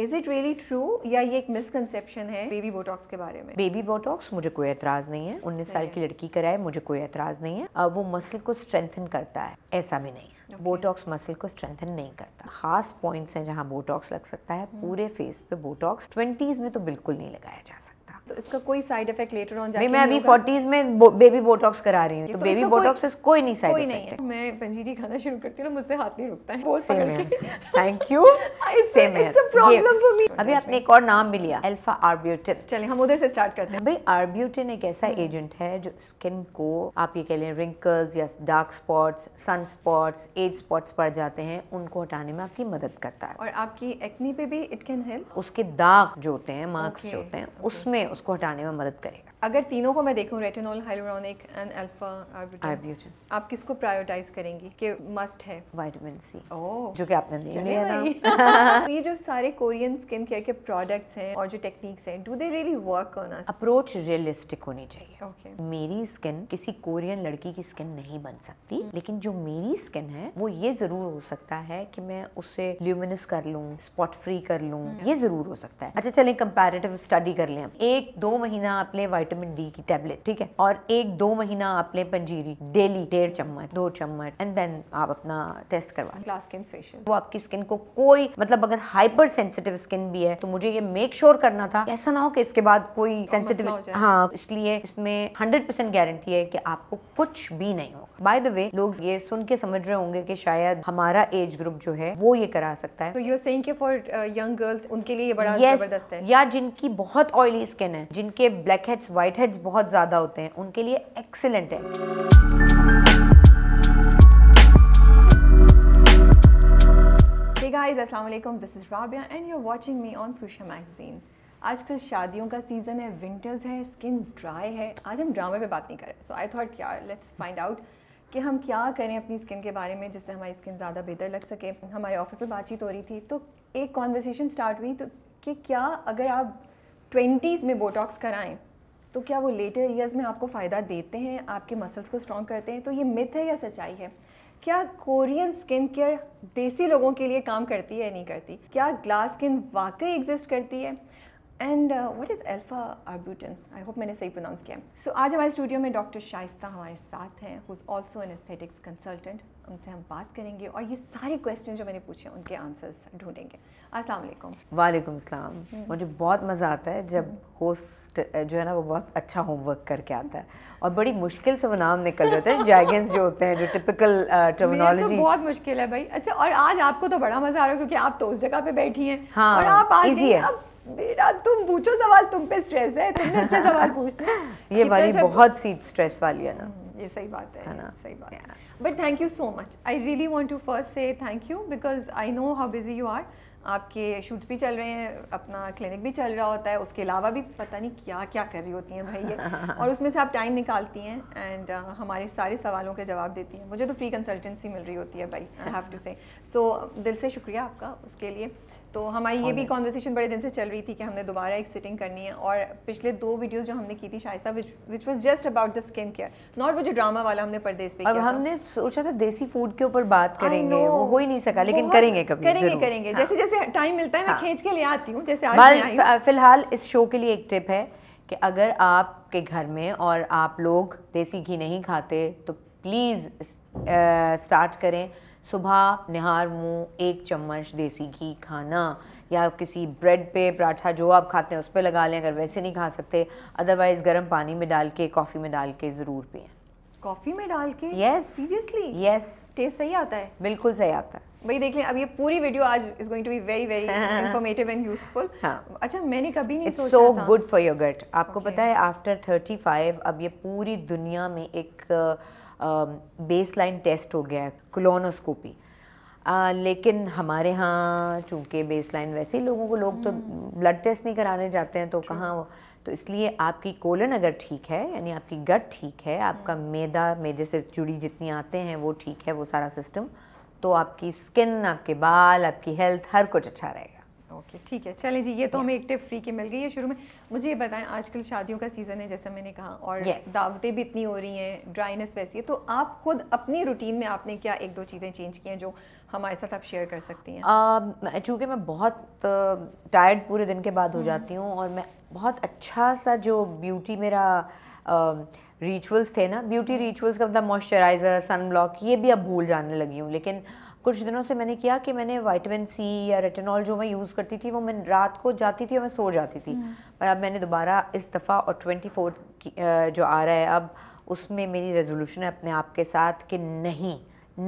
Is it really true या ये एक मिसकनसेप्शन है बेबी बोटॉक्स के बारे में बेबी बोटॉक्स मुझे कोई एतराज नहीं है उन्नीस साल की लड़की कराए मुझे कोई एतराज नहीं है वो मसल को स्ट्रेंथन करता है ऐसा भी नहीं है okay. बोटॉक्स मसल को स्ट्रेंथन नहीं करता खास पॉइंट्स हैं जहां बोटॉक्स लग सकता है हम्म। पूरे फेस पे बोटॉक्स ट्वेंटीज़ में तो बिल्कुल नहीं लगाया जा सकता तो इसका कोई साइड इफेक्ट लेटर ऑन जाके मैं अभी फोर्टीज में बो, बेबी बोटॉक्स करा रही हूँ तो, तो बेबी बोटॉक्स कोई, कोई नहीं साइड इफेक्ट है मैं पंजीरी खाना शुरू करती हूँ ना मुझसे हाथ नहीं रुकता है बहुत thank you same it's a problem for me अभी आपने एक और नाम भी लिया अल्फा आर्ब्यूटिन चलिए हम उधर से स्टार्ट करते हैं भाई आर्ब्यूटिन एक ऐसा एजेंट हम्म। है जो स्किन को आप ये कह लें रिंकल्स या dark spots sun spots age spots पड़ जाते हैं उनको हटाने में आपकी मदद करता है और आपकी एक्ने पे भी इट कैन हेल्प उसके दाग जो होते हैं मार्क्स जो होते हैं उसमें उसको हटाने में मदद करेगा अगर तीनों को मैं देखूं retinol hyaluronic and alpha arbutin आप किसको प्रायोरिटाइज करेंगी कि मस्ट है विटामिन सी ओह जो कि आपने ले लिया ना तो ये जो सारे कोरियन स्किन केयर के प्रोडक्ट्स हैं और जो टेक्निक्स हैं do they really work on us approach realistic होनी चाहिए ओके okay. मेरी स्किन किसी कोरियन लड़की की स्किन नहीं बन सकती hmm. लेकिन जो मेरी स्किन है वो ये जरूर हो सकता है कि मैं उसे ल्यूमिनस कर लूं स्पॉट फ्री कर लूं hmm. ये जरूर हो सकता है अच्छा चलें कंपैरेटिव स्टडी कर लें एक दो महीना अपने वाइट विटामिन डी की टेबलेट ठीक है और एक दो महीना आप लें पंजीरी डेली डेढ़ चम्मच दो चम्मच एंड देन आप अपना टेस्ट करवा ग्लास स्किन फेशियल वो आपकी स्किन को कोई मतलब अगर हाइपर सेंसिटिव स्किन भी है तो मुझे ये मेक श्योर sure करना था ऐसा ना हो कि इसके बाद कोई सेंसिटिव हाँ इसलिए इसमें हंड्रेड परसेंट गारंटी है कि आपको कुछ भी नहीं होगा बाय द वे लोग ये सुन के समझ रहे होंगे कि शायद हमारा एज ग्रुप जो है वो ये करा सकता है तो यू सेइंग कि फॉर यंग गर्ल्स उनके लिए ये बड़ा yes, जबरदस्त है या जिनकी बहुत ऑयली स्किन है जिनके ब्लैक हेड्स वाइट हेड्स बहुत ज़्यादा होते हैं उनके लिए एक्सीलेंट है guys this is Rabia and you are me on magazine आजकल शादियों का सीज़न है विंटर्स है स्किन ड्राई है आज हम ड्रामे पे बात नहीं कर रहे सो आई थॉट यार लेट्स फाइंड आउट कि हम क्या करें अपनी स्किन के बारे में जिससे हमारी स्किन ज़्यादा बेहतर लग सके हमारे ऑफिस में बातचीत हो रही थी तो एक कॉन्वर्सेशन स्टार्ट हुई तो कि क्या अगर आप ट्वेंटीज़ में बोटॉक्स कराएं तो क्या वो लेटर ईयर्स में आपको फ़ायदा देते हैं आपके मसल्स को स्ट्रॉन्ग करते हैं तो ये मिथ है या सच्चाई है क्या कोरियन स्किन केयर देसी लोगों के लिए काम करती है या नहीं करती क्या ग्लास स्किन वाकई एग्जिस्ट करती है and what is alpha arbutin I hope मैंने सही प्रोनाउंस किया सो so, आज हमारे स्टूडियो में डॉक्टर शाइस्ता हमारे साथ हैं who is also an aesthetics consultant उनसे हम बात करेंगे और ये सारे क्वेश्चन जो मैंने पूछे उनके आंसर्स ढूंढेंगे अस्सलाम वालेकुम वालेकुम सलाम हम्म। मुझे बहुत मज़ा आता है जब होस्ट जो है ना वो बहुत अच्छा होमवर्क करके आता है और बड़ी मुश्किल से वो नाम निकल जाते हैं जैगन्स जो होते हैं जो टिपिकल टर्मिनोलॉजी तो बहुत मुश्किल है भाई अच्छा और आज आपको तो बड़ा मज़ा आ रहा है क्योंकि आप तो उस जगह पे बैठी हैं हाँ, और आप आज है। बेटा तुम पूछो सवाल तुम पे स्ट्रेस है तुमने अच्छा सवाल पूछना ये वाली बहुत सी स्ट्रेस वाली है ना ये सही बात है ना सही बात है but thank you so much I really want to first से thank you because I know how busy you are आपके शूट भी चल रहे हैं अपना क्लिनिक भी चल रहा होता है उसके अलावा भी पता नहीं क्या क्या कर रही होती हैं भाई ये और उसमें से आप टाइम निकालती हैं एंड uh, हमारे सारे सवालों के जवाब देती हैं मुझे तो फ्री कंसल्टेंसी मिल रही होती है भाई आई हैव टू से सो दिल से शुक्रिया आपका उसके लिए तो हमारी ये भी कॉन्वर्सेशन बड़े दिन से चल रही थी कि हमने दोबारा एक सिटिंग करनी है और पिछले दो वीडियोस जो हमने की थी Shaista which was just about the skin care not वो जो ड्रामा वाला हमने परदेश पे अब किया हमने सोचा था देसी फूड के ऊपर बात करेंगे वो हो ही नहीं सका लेकिन करेंगे कभी करेंगे करेंगे हाँ। जैसे जैसे जैसे टाइम मिलता है मैं हाँ। खींच के ले आती हूँ जैसे आज फिलहाल इस शो के लिए एक टिप है कि अगर आपके घर में और आप लोग देसी घी नहीं खाते तो प्लीज़ स्टार्ट करें सुबह निहार मुँह एक चम्मच देसी घी खाना या किसी ब्रेड पे पराठा जो आप खाते हैं उस पर लगा लें अगर वैसे नहीं खा सकते अदरवाइज़ गर्म पानी में डाल के कॉफ़ी में डाल के ज़रूर पिए कॉफ़ी में डाल के यस सीरियसली यस टेस्ट सही आता है बिल्कुल सही आता है भाई देख लें अब ये पूरी वीडियो आज is going to be very very informative and useful अच्छा मैंने कभी नहीं सोचा so good for your gut आपको okay. पता है आफ्टर 35 अब ये पूरी दुनिया में एक बेस लाइन टेस्ट हो गया है क्लोनोस्कोपी आ, लेकिन हमारे यहाँ चूँकि बेस लाइन वैसे ही लोगों को लोग तो ब्लड हम्म। टेस्ट नहीं कराने जाते हैं तो कहाँ वो तो इसलिए आपकी कोलन अगर ठीक है यानी आपकी गट ठीक है आपका हम्म। मैदा मैदे से जुड़ी जितनी आते हैं वो ठीक है वो सारा सिस्टम तो आपकी स्किन आपके बाल आपकी हेल्थ हर कुछ अच्छा रहेगा ओके okay, ठीक है चलें जी ये तो हमें एक टिप फ्री की मिल गई है शुरू में मुझे ये बताएं आजकल शादियों का सीज़न है जैसा मैंने कहा और yes. दावतें भी इतनी हो रही हैं ड्राइनेस वैसी है तो आप खुद अपनी रूटीन में आपने क्या एक दो चीज़ें चेंज की हैं जो हमारे साथ आप शेयर कर सकती हैं um, चूँकि मैं बहुत टायर्ड uh, पूरे दिन के बाद हो हम्म। जाती हूँ और मैं बहुत अच्छा सा जो ब्यूटी मेरा आ, um, रिचुअल्स थे ना ब्यूटी रिचुअल्स का मतलब मॉइस्चराइज़र सन ब्लॉक ये भी अब भूल जाने लगी हूँ लेकिन कुछ दिनों से मैंने किया कि मैंने वाइटमिन सी या रेटेनॉल जो मैं यूज़ करती थी वो मैं रात को जाती थी और मैं सो जाती थी हम्म। पर अब मैंने दोबारा इस दफ़ा और ट्वेंटी फोर जो आ रहा है अब उसमें मेरी रेजोल्यूशन है अपने आप के साथ कि नहीं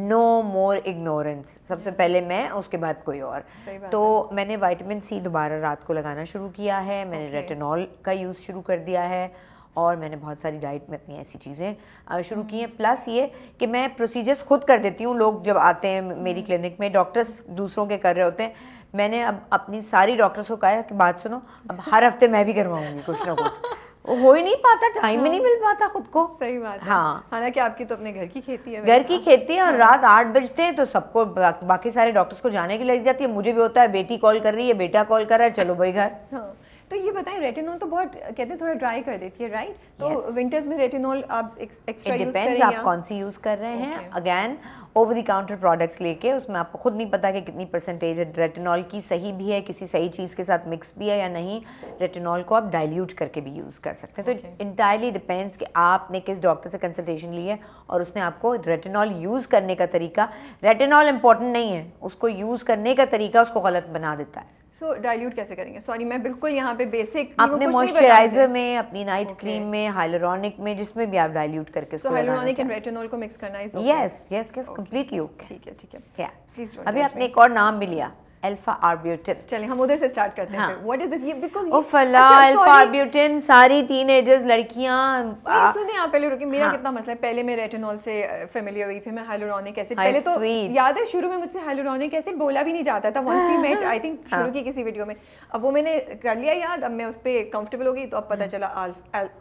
नो मोर इग्नोरेंस सबसे हम्म। पहले मैं उसके बाद कोई और तो मैंने वाइटमिन सी दोबारा रात को लगाना शुरू किया है मैंने okay. रेटेनॉल का यूज़ शुरू कर दिया है और मैंने बहुत सारी डाइट में अपनी ऐसी चीज़ें शुरू की हैं प्लस हम्म। ये कि मैं प्रोसीजर्स खुद कर देती हूँ लोग जब आते हैं मेरी क्लिनिक हम्म। में डॉक्टर्स दूसरों के कर रहे होते हैं मैंने अब अपनी सारी डॉक्टर्स को कहा कि बात सुनो अब हर हफ्ते मैं भी करवाऊंगी कुछ ना कुछ हो ही नहीं पाता टाइम हाँ। ही नहीं हाँ। मिल पाता खुद को सही बात है हाँ हालांकि आपकी तो अपने घर की खेती है घर की तो। खेती है और हाँ। रात आठ बजते हैं तो सबको बा, बाकी सारे डॉक्टर्स को जाने की लग जाती है मुझे भी होता है बेटी कॉल कर रही है बेटा कॉल कर रहा है चलो भाई घर हाँ। तो ये बताएं रेटिनॉल तो बहुत कहते हैं थोड़ा ड्राई कर देती है राइट तो विंटर्स में रेटिनॉल आप एक्स्ट्रा यूज करें आप कौन सी यूज कर रहे हैं again over the counter products लेके उसमें आपको खुद नहीं पता कि कितनी परसेंटेज है रेटिनॉल की सही भी है किसी सही चीज़ के साथ मिक्स भी है या नहीं रेटिनॉल को आप डाइल्यूट करके भी यूज़ कर सकते हैं तो okay. तो इंटायरली डिपेंड्स कि आपने किस डॉक्टर से कंसल्टेशन ली है और उसने आपको रेटिनॉल यूज़ करने का तरीका रेटिनॉल इंपॉर्टेंट नहीं है उसको यूज़ करने का तरीका उसको गलत बना देता है सो so, डाइल्यूट कैसे करेंगे सॉरी मैं बिल्कुल यहाँ पे बेसिक अपने मॉइस्चराइजर में अपनी नाइट okay. क्रीम में हाइलोरॉनिक में जिसमें भी आप डाइल्यूट करके उसको हाइलोरॉनिक एंड रेटिनॉल को मिक्स करना is yes yes yes completely okay ठीक है ठीक है अभी आपने एक और नाम भी लिया अल्फा आर्ब्यूटिन चलिए हम उधर से स्टार्ट करते हैं व्हाट इज दिस ये बिकॉज़ ओ फला अल्फा आर्ब्यूटिन सारी टीनेजर्स लड़कियां सुनिए आप पहले रुकिए मेरा हाँ. कितना मतलब पहले मैं रेटिनॉल से फेमिलियर हुई फिर मैं हाइलुरोनिक एसिड पहले तो sweet. याद है शुरू में मुझसे हाइलुरोनिक एसिड बोला भी नहीं जाता था once we met I think शुरू की किसी वीडियो में अब वो मैंने कर लिया याद अब मैं उस पर कंफर्टेबल हो गई तो अब पता हाँ। चला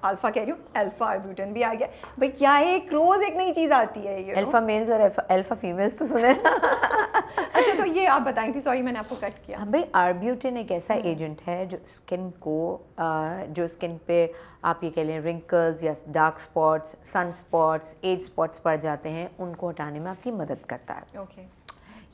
अल्फा कह रही हूँ अल्फा आर्ब्यूटिन भी आ गया भाई क्या है एक रोज एक नई चीज आती है अल्फा मेल्स और अल्फा फीमेल्स तो सुने अच्छा तो ये आप बताई थी सॉरी मैंने आपको कट किया हाँ भाई आर्ब्यूटिन एक ऐसा एजेंट हम्म। है जो स्किन को जो स्किन पे आप ये कह लें रिंकल्स या dark spots sun spots age spots पड़ जाते हैं उनको हटाने में आपकी मदद करता है ओके okay.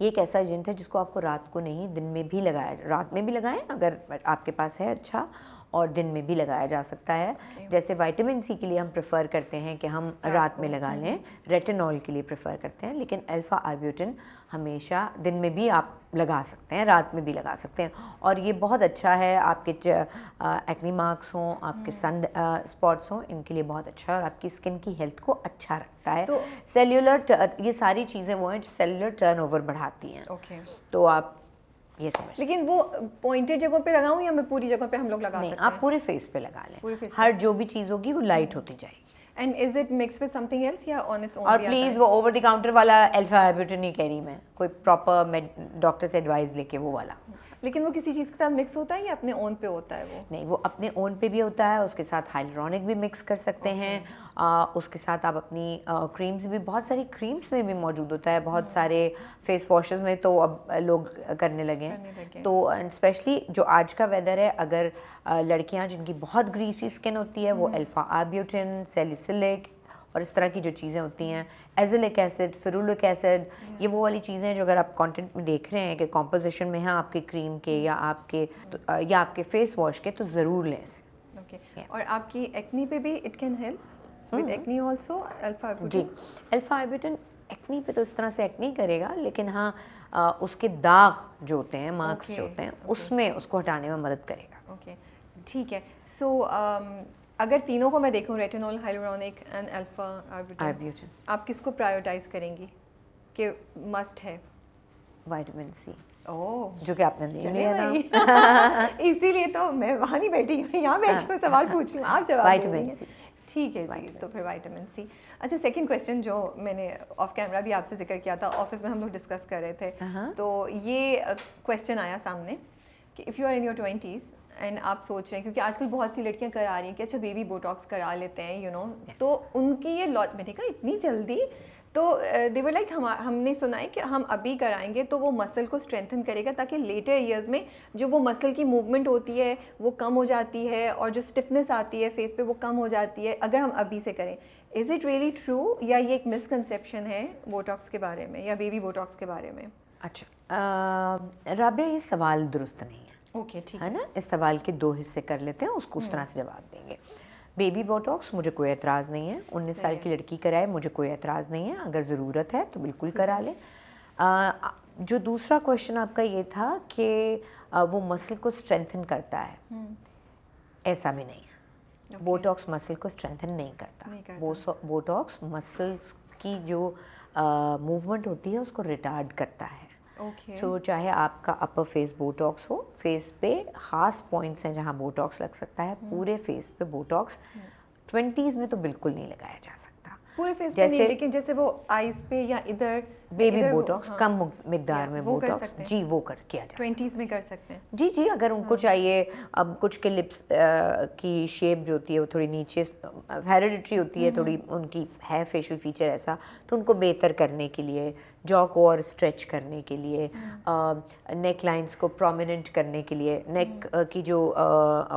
ये एक ऐसा एजेंट है जिसको आपको रात को नहीं दिन में भी लगाया रात में भी लगाएं अगर आपके पास है अच्छा और दिन में भी लगाया जा सकता है जैसे विटामिन सी के लिए हम प्रेफर करते हैं कि हम रात में लगा लें रेटिनॉल के लिए प्रेफर करते हैं लेकिन अल्फ़ा आर्ब्यूटिन हमेशा दिन में भी आप लगा सकते हैं रात में भी लगा सकते हैं और ये बहुत अच्छा है आपके एक्नी मार्क्स हों आपके सन हम्म। स्पॉट्स हों इनके लिए बहुत अच्छा है और आपकी स्किन की हेल्थ को अच्छा रखता है तो सेल्यूलर ये सारी चीज़ें वो हैं जो सेल्यूलर टर्न बढ़ाती हैं okay. तो आप ये समझ लेकिन वो पॉइंटेड जगहों पे लगाऊं या मैं पूरी जगह पे हम लोग लगा नहीं, सकते आप पूरे फेस पे लगा लें हर जो भी चीज़ होगी वो लाइट हम्म। होती जाएगी and is it mix with something else या ऑन इट्स ओन और प्लीज वो ओवर द काउंटर वाला अल्फा हाइब्रिडिन नहीं कह रही मैं कोई प्रॉपर डॉक्टर से एडवाइस लेके वो वाला लेकिन वो किसी चीज़ के साथ मिक्स होता है या अपने ओन पे होता है वो नहीं वो अपने ओन पे भी होता है उसके साथ हाइलरॉनिक भी मिक्स कर सकते okay. हैं आ, उसके साथ आप अपनी आ, क्रीम्स भी बहुत सारी क्रीम्स में भी मौजूद होता है बहुत hmm. सारे फेस वॉशेस में तो अब लोग करने लगे, हैं तो स्पेशली जो आज का वेदर है अगर लड़कियाँ जिनकी बहुत ग्रीसी स्किन होती है वो अल्फ़ा आब्यूटिन सेलिस एसिलिक और इस तरह की जो चीज़ें होती हैं एजिलिक एसिड फिरुलिक एसिड ये वो वाली चीज़ें हैं जो अगर आप कंटेंट में देख रहे हैं कि कॉम्पोजिशन में हैं आपके क्रीम के hmm. या आपके तो, या आपके फेस वॉश के तो ज़रूर लें इसे okay. yeah. और आपकी एक्नी पे भी इट कैन हेल्प अल्फा जी एल्फाइबिटन एक्नी पे तो इस तरह से एक्नी करेगा लेकिन हाँ आ, उसके दाग जो होते हैं मार्क्स okay. जो होते हैं okay. उसमें उसको हटाने में मदद करेगा ओके ठीक है सो so, um, अगर तीनों को मैं देखूँ retinol hyaluronic and alpha arbutin आप किसको प्रायोरिटाइज करेंगी कि मस्ट है वाइटामिन सी ओह जो कि आपने नहीं लिया इसीलिए तो मैं वहाँ नहीं बैठी हूँ यहाँ बैठी हूँ हाँ। सवाल पूछ लूँ आप जवाब वाइटामिन सी ठीक है जी तो फिर वाइटामिन सी अच्छा सेकंड क्वेश्चन जो मैंने ऑफ कैमरा भी आपसे जिक्र किया था ऑफिस में हम लोग डिस्कस कर रहे थे uh-huh. तो ये क्वेश्चन आया सामने कि if you are in your twenties and आप सोच रहे हैं क्योंकि आजकल बहुत सी लड़कियां करा रही हैं कि अच्छा बेबी बोटॉक्स करा लेते हैं यू you नो know? तो उनकी ये लॉ मैंने कहा इतनी जल्दी तो देवर लाइक हम हमने सुना है कि हम अभी कराएंगे तो वो मसल को स्ट्रेंथन करेगा ताकि लेटर ईयर्स में जो वो मसल की मूवमेंट होती है वो कम हो जाती है और जो स्टिफनेस आती है फेस पे वो कम हो जाती है अगर हम अभी से करें इज़ इट रियली ट्रू या ये एक मिसकनसेप्शन है बोटॉक्स के बारे में या बेबी बोटॉक्स के बारे में अच्छा रब ये सवाल दुरुस्त नहीं ओके ठीक है ना इस सवाल के दो हिस्से कर लेते हैं उसको उस हम्म। तरह से जवाब देंगे बेबी बोटॉक्स मुझे कोई एतराज़ नहीं है उन्नीस साल की लड़की कराए मुझे कोई एतराज़ नहीं है अगर ज़रूरत है तो बिल्कुल करा लें जो दूसरा क्वेश्चन आपका ये था कि वो मसल को स्ट्रेंथन करता है हम्म। ऐसा भी नहीं है बोटॉक्स मसल को स्ट्रेंथन नहीं करता, नहीं करता। बोटॉक्स मसल्स की जो मूवमेंट होती है उसको रिटार्ड करता है ओके सो चाहे आपका अपर फेस बोटॉक्स हो फेस पे खास पॉइंट्स हैं जहाँ बोटॉक्स लग सकता है हम्म। पूरे फेस पे बोटॉक्स हम्म। ट्वेंटीज़ में तो बिल्कुल नहीं लगाया जा सकता पूरे फेस जैसे नहीं, लेकिन जैसे वो आईज पे या इधर बेबी बोटॉक्स हाँ, कम मिकदार में बोटॉक्स जी वो कर किया जाए ट्वेंटीज में कर सकते हैं जी जी अगर उनको हाँ, चाहिए अब कुछ के लिप्स की शेप जो होती है वो थोड़ी नीचे हेरिडिटरी होती है हम्म, थोड़ी उनकी है फेशियल फीचर ऐसा तो उनको बेहतर करने के लिए जॉ को और स्ट्रेच करने के लिए नेक हाँ। लाइंस को प्रोमिनेंट करने के लिए नेक हाँ। की जो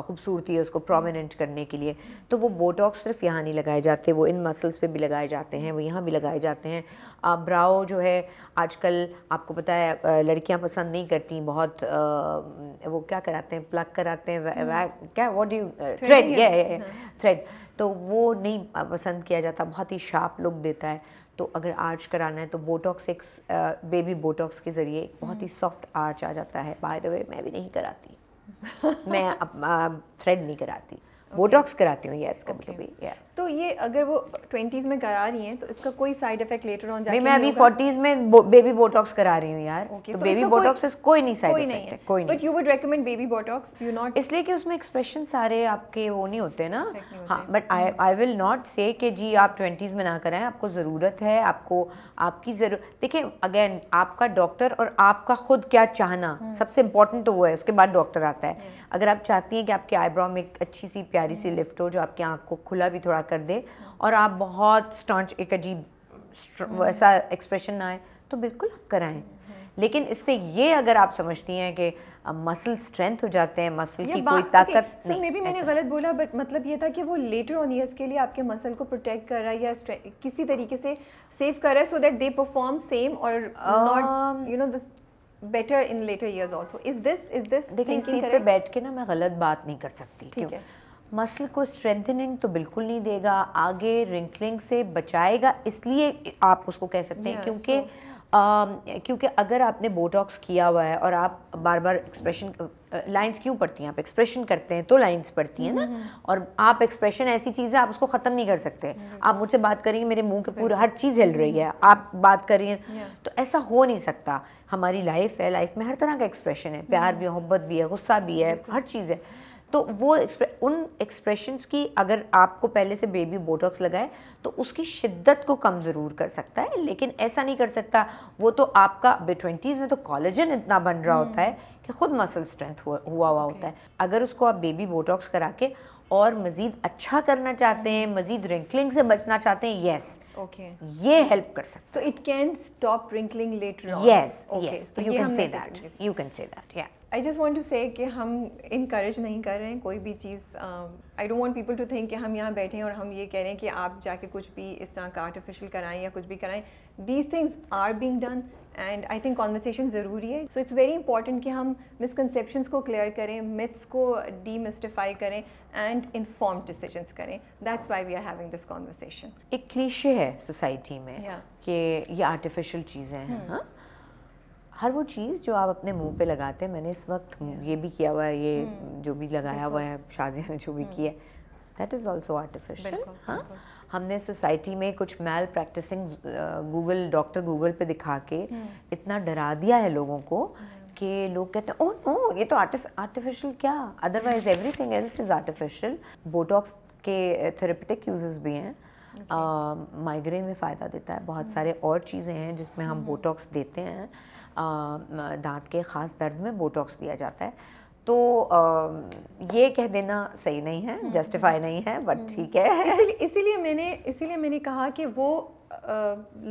खूबसूरती है उसको प्रोमिनेंट करने के लिए हाँ। तो वो बोटॉक्स सिर्फ यहाँ नहीं लगाए जाते वो इन मसल्स पे भी लगाए जाते हैं वो यहाँ भी लगाए जाते हैं ब्राओ जो है आजकल आपको पता है लड़कियाँ पसंद नहीं करती बहुत वो क्या कराते हैं प्लग कराते हैं क्या वॉट यू थ्रेड थ्रेड तो वो नहीं पसंद किया जाता बहुत ही शार्प लुक देता है तो अगर आर्च कराना है तो बोटॉक्स एक बेबी बोटॉक्स के ज़रिए बहुत ही सॉफ्ट हम्म। आर्च आ जाता है बाय द वे मैं भी नहीं कराती मैं थ्रेड नहीं कराती बोटॉक्स कराती हूँ यस कभी कभी तो ये अगर वो ट्वेंटीज़ में करा रही हैं तो इसका कोई साइड इफेक्ट लेटर ऑन जाके मैं अभी फोर्टीज़ में बो, बेबी बोटॉक्स करा रही हूँ यार okay, तो, तो बेबी बोटॉक्स कोई, कोई नहीं साइड इफेक्ट है कोई नहीं but you would recommend baby Botox you not इसलिए कि उसमें एक्सप्रेशन सारे आपके वो नहीं होते ना हाँ but I I will not say कि जी आप ट्वेंटीज़ में ना कराएं आपको ज़रूरत है आपको आपकी ज़रूरत देखिए अगेन आपका डॉक्टर और आपका खुद क्या चाहना hmm. सबसे इंपॉर्टेंट तो वो है उसके बाद डॉक्टर आता है अगर आप चाहती हैं कि आपकी आईब्रो में एक अच्छी सी प्यारी सी लिफ्ट hmm. हो जो आपकी आँख को खुला भी थोड़ा कर दे और आप बहुत स्टॉन्च एक अजीब ऐसा हम्म। एक्सप्रेशन ना आए तो बिल्कुल आप कराएं हम्म। लेकिन इससे ये अगर आप समझती हैं कि मसल स्ट्रेंथ हो जाते हैं मसल की कोई ताकत okay. so, नहीं मैंने गलत बोला बट मतलब ये था कि वो लेटर ऑन ईयर्स के लिए आपके मसल को प्रोटेक्ट कर रहा है या किसी तरीके से सेव कर रहा है so that they perform same और you know better in later years also is this is this देखिए सीट पे बैठ के ना मैं गलत बात नहीं कर सकती ठीक है मसल को स्ट्रेंथनिंग तो बिल्कुल नहीं देगा आगे रिंकलिंग से बचाएगा इसलिए आप उसको कह सकते हैं yeah, क्योंकि so... क्योंकि अगर आपने बोटॉक्स किया हुआ है और आप बार बार एक्सप्रेशन लाइंस क्यों पड़ती हैं आप एक्सप्रेशन करते हैं तो लाइंस पड़ती हैं ना हम्म, हम्म। और आप एक्सप्रेशन ऐसी चीज़ है आप उसको ख़त्म नहीं कर सकते हम्म। आप मुझसे बात करेंगे मेरे मुंह के पूरा हर चीज़ हिल रही है आप बात कर रही हैं तो ऐसा हो नहीं सकता हमारी लाइफ है लाइफ में हर तरह का एक्सप्रेशन है प्यार भी मोहब्बत भी है गुस्सा भी है हर चीज़ है तो वो उन एक्सप्रेशंस की अगर आपको पहले से बेबी बोटॉक्स लगाए तो उसकी शिद्दत को कम ज़रूर कर सकता है लेकिन ऐसा नहीं कर सकता वो तो आपका बे ट्वेंटीज़ में तो कॉलेजन इतना बन रहा होता हम्म। है कि खुद मसल स्ट्रेंथ हुआ हुआ होता है अगर उसको आप बेबी बोटॉक्स करा के और मज़ीद अच्छा करना चाहते हैं मज़ीद रिंकलिंग से बचना चाहते हैं यस ओके ये हेल्प कर सकते so it can stop wrinkling later on yes yes you can say that you can say that या आई जस्ट वॉन्ट टू से कि हम इनक्रेज नहीं कर रहे हैं कोई भी चीज़ I don't want people to think कि हम यहाँ बैठे हैं और हम ये कह रहे हैं कि आप जाके कुछ भी इस तरह का आर्टिफिशियल कराएं या कुछ भी कराएं these things are being done and I think conversation ज़रूरी है सो इट्स वेरी इंपॉर्टेंट कि हम मिसकनसेप्शंस को क्लियर करें मिथ्स को डीमिस्टिफाई करें एंड इन्फॉर्म डिसीजन करें that's why we are having this conversation एक क्लीशे है सोसाइटी में yeah. कि ये आर्टिफिशियल चीज़ें हैं hmm. हाँ? हर वो चीज़ जो आप अपने मुंह पे लगाते हैं मैंने इस वक्त ये भी किया हुआ है ये hmm. जो भी लगाया हुआ है शाजिया ने जो भी hmm. किया है दैट इज़ ऑल्सो आर्टिफिशियल हाँ हमने सोसाइटी में कुछ मैल प्रैक्टिसिंग गूगल डॉक्टर गूगल पे दिखा के हम्म। इतना डरा दिया है लोगों को हम्म। कि लोग कहते हैं ओ नो ये तो आर्टिफिशियल क्या otherwise everything else is artificial Botox के थेरेपिटिक यूजेस भी हैं माइग्रेन में फ़ायदा देता है बहुत हम्म। सारे और चीज़ें हैं जिसमें हम बोटॉक्स देते हैं दांत के ख़ास दर्द में बोटॉक्स दिया जाता है तो ये कह देना सही नहीं है जस्टिफाई हम्म, हम्म। नहीं है बट हम्म। ठीक है इसीलिए मैंने इसीलिए मैंने कहा कि वो आ,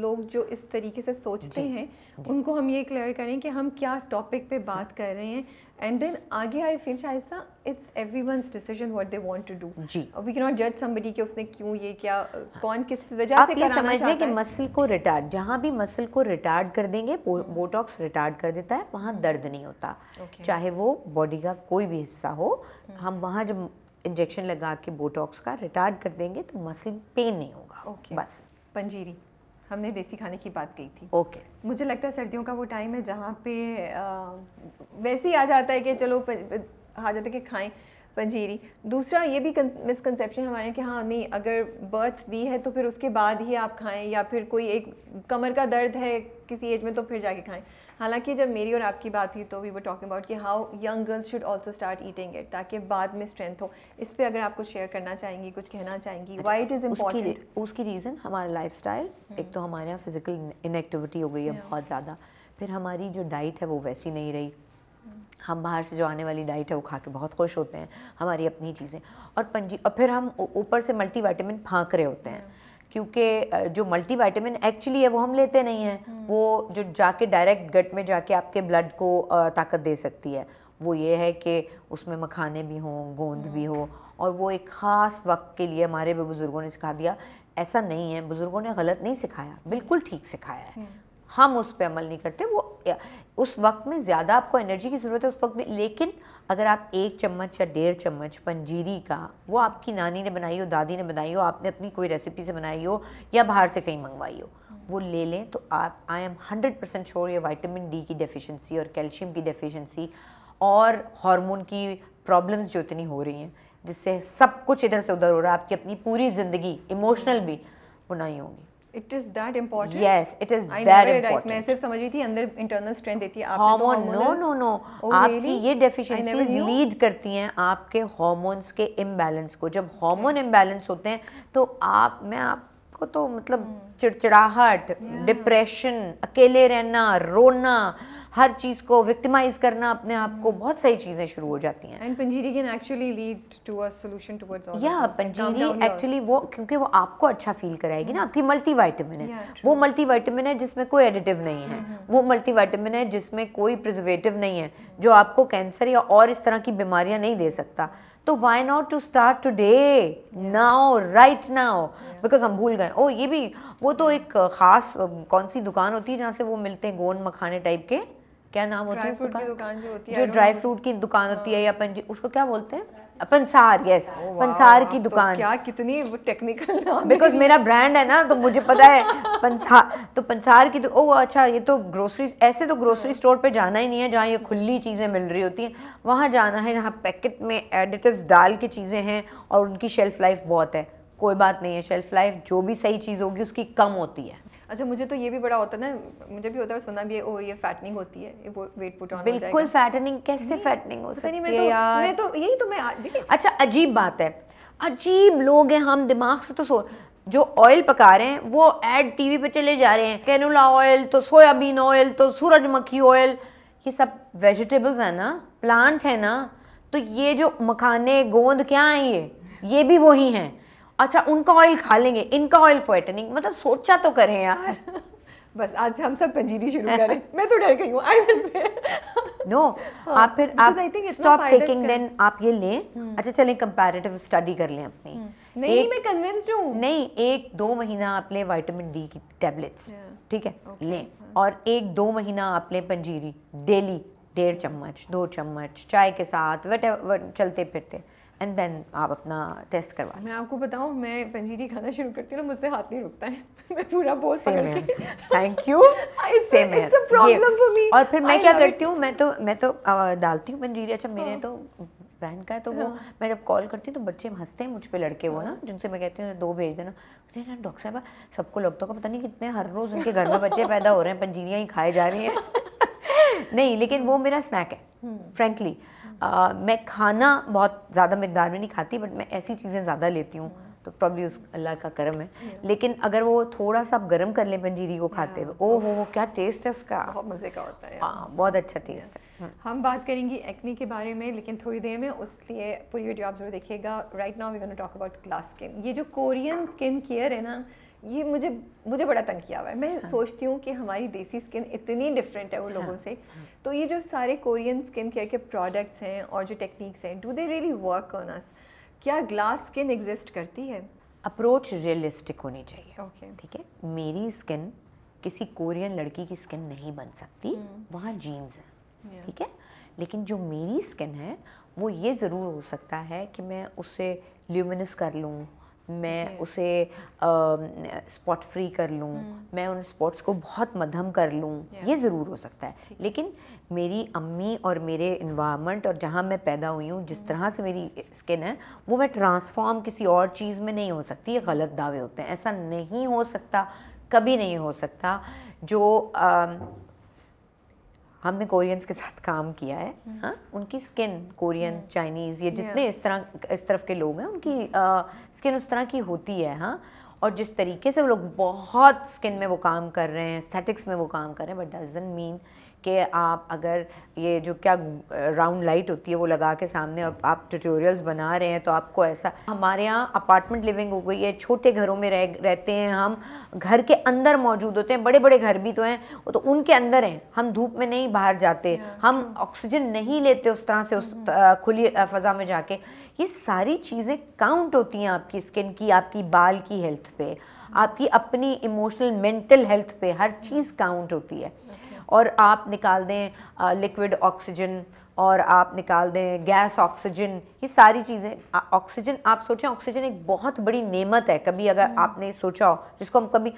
लोग जो इस तरीके से सोचते जी, हैं जी. उनको हम ये क्लियर करें कि हम क्या टॉपिक पे बात कर रहे हैं एंड देन आगे I feel Shaista it's everyone's decision what they want to do जी वी के नॉट जज समबडी कि उसने क्यों ये क्या uh, हाँ। कौन किस वजह से कराना समझ लें कि मसल को रिटार्ड जहाँ भी मसल को रिटार्ड कर देंगे बोटॉक्स हम्म। रिटार्ड कर देता है वहाँ दर्द नहीं होता okay. चाहे वो बॉडी का कोई भी हिस्सा हो हम्म। हम वहाँ जब इंजेक्शन लगा के बोटॉक्स का रिटार्ड कर देंगे तो मसल पेन नहीं होगा ओके okay. बस पंजीरी हमने देसी खाने की बात की थी ओके okay. मुझे लगता है सर्दियों का वो टाइम है जहाँ पे आ, वैसे ही आ जाता है कि चलो प, आ जाता है कि खाएं पंजीरी दूसरा ये भी मिसकनसेप्शन हमारे कि हाँ नहीं अगर बर्थ दी है तो फिर उसके बाद ही आप खाएं या फिर कोई एक कमर का दर्द है किसी एज में तो फिर जाके खाएं हालांकि जब मेरी और आपकी बात हुई तो वी वर टॉकिंग अबाउट कि how young girls should also start eating it ताकि बाद में स्ट्रेंथ हो इस पर अगर आप कुछ शेयर करना चाहेंगी कुछ कहना चाहेंगी वाई इट इज़ इम्पॉर्टेंट उसकी रीज़न हमारा लाइफ हम्म। एक तो हमारे यहाँ फिजिकल इनएक्टिविटी हो गई है बहुत ज़्यादा फिर हमारी जो डाइट है वो वैसी नहीं रही हम्म। हम बाहर से जो आने वाली डाइट है वो खा के बहुत खुश होते हैं हमारी अपनी चीज़ें और पंजी और फिर हम ऊपर से वाइटामिन फाँक रहे होते हैं क्योंकि जो वाइटामिन एक्चुअली है वो हम लेते नहीं हैं हम्म। वो जो जाके डायरेक्ट गट में जाके आपके ब्लड को ताकत दे सकती है वो ये है कि उसमें मखाने भी हों गोंद भी हम्म। हो और वो एक ख़ास वक्त के लिए हमारे बुज़ुर्गों ने सिखा दिया ऐसा नहीं है बुज़ुर्गों ने गलत नहीं सिखाया बिल्कुल ठीक सिखाया है हम्म। हम उस पर अमल नहीं करते वो उस वक्त में ज़्यादा आपको एनर्जी की ज़रूरत है उस वक्त में लेकिन अगर आप एक चम्मच या डेढ़ चम्मच पंजीरी का वो आपकी नानी ने बनाई हो दादी ने बनाई हो आपने अपनी कोई रेसिपी से बनाई हो या बाहर से कहीं मंगवाई हो वो ले लें तो आप I am hundred percent sure ये वाइटामिन डी की डेफिशिएंसी और कैल्शियम की डेफिशिएंसी और हार्मोन की प्रॉब्लम्स जो इतनी हो रही हैं जिससे सब कुछ इधर से उधर हो रहा है आपकी अपनी पूरी ज़िंदगी इमोशनल भी वो नहीं होगी it is that important yes it is that important मैं सिर्फ समझ रही थी अंदर इंटरनल स्ट्रेंथ देती है हार्मोन नो नो नो आपकी ये डेफिशिएंसीज लीड करती हैं आपके हार्मोन्स के इंबैलेंस को जब हार्मोन इम्बैलेंस होते हैं तो आप मैं आपको तो मतलब hmm. चिड़चिड़ाहट डिप्रेशन अकेले रहना रोना हर चीज़ को विक्टिमाइज करना अपने आप को बहुत सारी चीज़ें शुरू हो जाती हैं and panjiri can actually lead to a solution towards all या पंजीरी एक्चुअली वो क्योंकि वो आपको अच्छा फील कराएगी ना hmm. आपकी मल्टीविटामिन है वो मल्टीविटामिन है जिसमें कोई एडिटिव नहीं है hmm, hmm. वो मल्टीविटामिन है जिसमें कोई प्रिजर्वेटिव नहीं है जो आपको कैंसर या और इस तरह की बीमारियां नहीं दे सकता तो why not to start today now right now because हम भूल गए ओ oh, ये भी वो तो एक ख़ास कौन सी दुकान होती है जहाँ से वो मिलते हैं गोन मखाने टाइप के क्या नाम होता है उसका जो होती है जो ड्राई फ्रूट की दुकान होती है या हाँ। जी उसको क्या बोलते हैं पंसार यस पंसार की तो दुकान तो क्या कितनी टेक्निकल बिकॉज मेरा ब्रांड है ना तो मुझे पता है पंसार तो पंसार की ओ अच्छा ये तो ग्रोसरी ऐसे तो ग्रोसरी स्टोर हाँ। पे जाना ही नहीं है जहाँ ये खुली चीज़ें मिल रही होती हैं वहाँ जाना है जहाँ पैकेट में एडिटिव्स डाल के चीज़ें हैं और उनकी शेल्फ़ लाइफ बहुत है कोई बात नहीं है शेल्फ़ लाइफ जो भी सही चीज़ होगी उसकी कम होती है अच्छा मुझे तो ये भी बड़ा होता है ना मुझे भी होता है सुना भी है ओ ये फैटनिंग होती है ये वेट पुट ऑन बिल्कुल फैटनिंग कैसे फैटनिंग हो सकती तो, है यार मैं तो यही तो मैं अच्छा अजीब बात है अजीब लोग हैं हम दिमाग से तो सो जो ऑयल पका रहे हैं वो एड टीवी पे चले जा रहे हैं कैनोला ऑयल तो सोयाबीन ऑयल तो सूरजमुखी ऑयल ये सब वेजिटेबल्स है ना प्लांट है ना तो ये जो मखाने गोंद क्या है ये ये भी वही हैं अच्छा उनका ऑयल खा लेंगे इनका ऑयल फॉइटनिंग मतलब सोचा तो करें यार बस आज से हम सब पंजीरी शुरू करें मैं तो डर गई हूँ आई विल नो आप फिर आप स्टॉप टेकिंग देन आप ये लें हम्म। अच्छा चलें कंपैरेटिव स्टडी कर लें अपनी हम्म। नहीं एक, मैं कन्विंस्ड हूँ नहीं एक दो महीना आप लें विटामिन डी की टेबलेट्स ठीक है लें हाँ। और एक दो महीना आप लें पंजीरी डेली डेढ़ चम्मच दो चम्मच चाय के साथ वट चलते फिरते एंड देन आप अपना टेस्ट करवा मैं आपको बताऊँ मैं पंजीरी खाना शुरू करती हूँ ना मुझसे हाथ नहीं रुकता है मैं पूरा बोल सेम थैंक यू सेम और फिर मैं I क्या करती हूँ मैं तो मैं तो डालती हूँ पंजीरी अच्छा मेरे हाँ। तो ब्रांड का है तो वो हाँ। मैं जब कॉल करती हूँ तो बच्चे हंसते हैं मुझ पर लड़के वो ना हाँ। जिनसे मैं कहती हूँ दो भेज देना डॉक्टर साहब सबको लगता है पता नहीं कितने हर रोज़ उनके घर में बच्चे पैदा हो रहे हैं पंजीरियाँ ही खाए जा रही हैं नहीं लेकिन वो मेरा स्नैक है फ्रेंकली हम्म। आ, मैं खाना बहुत ज़्यादा मकदार में नहीं खाती बट मैं ऐसी चीज़ें ज़्यादा लेती हूँ तो प्रॉब्ली उस अल्लाह का करम है लेकिन अगर वो थोड़ा सा आप गर्म कर लें पंजीरी को खाते हुए ओह हो क्या टेस्ट है उसका बहुत मज़े का होता है हाँ बहुत अच्छा टेस्ट है हम्म। हम बात करेंगे एक्नी के बारे में लेकिन थोड़ी देर में उस लिए पूरी वीडियो आप जरूर देखिएगा right now we gonna talk about glass skin ये जो कोरियन स्किन केयर है ना ये मुझे मुझे बड़ा तंग किया हुआ है मैं हाँ। सोचती हूँ कि हमारी देसी स्किन इतनी डिफरेंट है उन हाँ। लोगों से हाँ। तो ये जो सारे कोरियन स्किन केयर के प्रोडक्ट्स हैं और जो टेक्निक्स हैं do they really work on us क्या ग्लास स्किन एग्जिस्ट करती है अप्रोच रियलिस्टिक होनी चाहिए ओके ठीक है मेरी स्किन किसी कोरियन लड़की की स्किन नहीं बन सकती hmm. वहाँ जीन्स हैं ठीक है yeah. लेकिन जो मेरी स्किन है वो ये ज़रूर हो सकता है कि मैं उसे ल्यूमिनस कर लूँ मैं उसे स्पॉट फ्री कर लूँ हम्म। मैं उन स्पॉट्स को बहुत मध्यम कर लूँ ये ज़रूर हो सकता है लेकिन मेरी अम्मी और मेरे इन्वामेंट और जहाँ मैं पैदा हुई हूँ जिस हम्म। तरह से मेरी स्किन है वो मैं ट्रांसफॉर्म किसी और चीज़ में नहीं हो सकती ये गलत दावे होते हैं ऐसा नहीं हो सकता कभी नहीं हो सकता जो हमने कोरियंस के साथ काम किया है हम्म। हाँ उनकी स्किन कोरियन चाइनीज़ ये जितने इस तरह इस तरफ के लोग हैं उनकी स्किन उस तरह की होती है हाँ और जिस तरीके से वो लोग बहुत स्किन में वो काम कर रहे हैं स्थेटिक्स में वो काम कर रहे हैं बट डजेंट मीन कि आप अगर ये जो क्या राउंड लाइट होती है वो लगा के सामने और आप ट्यूटोरियल्स बना रहे हैं तो आपको ऐसा हमारे यहाँ अपार्टमेंट लिविंग हो गई है छोटे घरों में रह रहते हैं हम घर के अंदर मौजूद होते हैं बड़े बड़े घर भी तो हैं वो तो उनके अंदर हैं हम धूप में नहीं बाहर जाते हम ऑक्सीजन नहीं लेते उस तरह से उस mm-hmm. खुली फ़ज़ा में जाके ये सारी चीज़ें काउंट होती हैं आपकी स्किन की आपकी बाल की हेल्थ पे आपकी अपनी इमोशनल मेंटल हेल्थ पे हर चीज़ काउंट होती है और आप निकाल दें लिक्विड ऑक्सीजन और आप निकाल दें गैस ऑक्सीजन ये सारी चीज़ें ऑक्सीजन आप सोचें ऑक्सीजन एक बहुत बड़ी नेमत है कभी अगर हम्म। आपने सोचा हो जिसको हम कभी